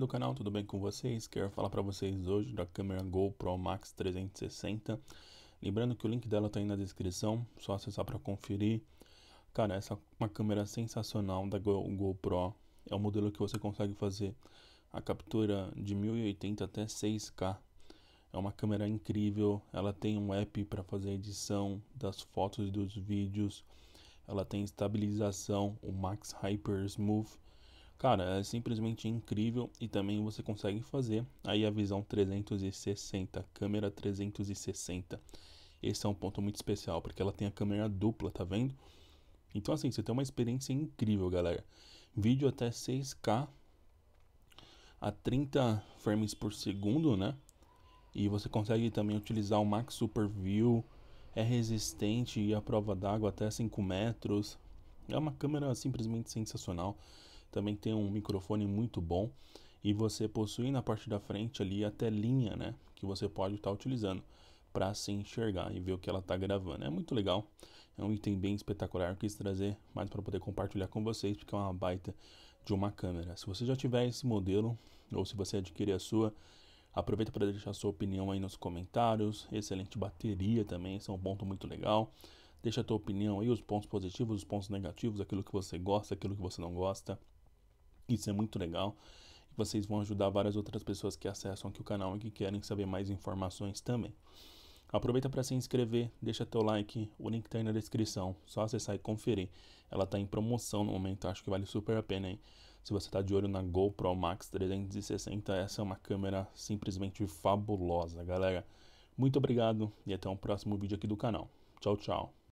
do canal, tudo bem com vocês? Quero falar para vocês hoje da câmera GoPro Max 360. Lembrando que o link dela está aí na descrição, só acessar para conferir. Cara, essa é uma câmera sensacional da Go GoPro. É um modelo que você consegue fazer a captura de 1080 até 6K. É uma câmera incrível, ela tem um app para fazer a edição das fotos e dos vídeos. Ela tem estabilização, o Max Hyper Smooth Cara, é simplesmente incrível e também você consegue fazer aí a visão 360, câmera 360. Esse é um ponto muito especial, porque ela tem a câmera dupla, tá vendo? Então assim, você tem uma experiência incrível, galera. Vídeo até 6K a 30 frames por segundo, né? E você consegue também utilizar o Max Super View, é resistente e à prova d'água até 5 metros. É uma câmera simplesmente sensacional também tem um microfone muito bom e você possui na parte da frente ali a telinha, né, que você pode estar tá utilizando para se enxergar e ver o que ela está gravando. É muito legal, é um item bem espetacular. Eu quis trazer mais para poder compartilhar com vocês, porque é uma baita de uma câmera. Se você já tiver esse modelo ou se você adquirir a sua, aproveita para deixar sua opinião aí nos comentários. Excelente bateria também, esse é um ponto muito legal. Deixa a tua opinião aí, os pontos positivos, os pontos negativos, aquilo que você gosta, aquilo que você não gosta. Isso é muito legal. Vocês vão ajudar várias outras pessoas que acessam aqui o canal e que querem saber mais informações também. Aproveita para se inscrever, deixa teu like, o link está aí na descrição, só acessar e conferir. Ela está em promoção no momento, acho que vale super a pena, hein? Se você está de olho na GoPro Max 360, essa é uma câmera simplesmente fabulosa, galera. Muito obrigado e até o um próximo vídeo aqui do canal. Tchau, tchau.